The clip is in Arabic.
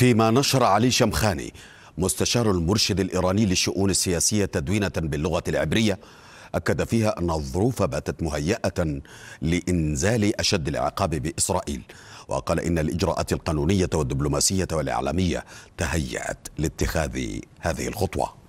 فيما نشر علي شمخاني مستشار المرشد الإيراني للشؤون السياسية تدوينة باللغة العبرية أكد فيها أن الظروف باتت مهيئة لإنزال أشد العقاب بإسرائيل وقال إن الإجراءات القانونية والدبلوماسية والإعلامية تهيأت لاتخاذ هذه الخطوة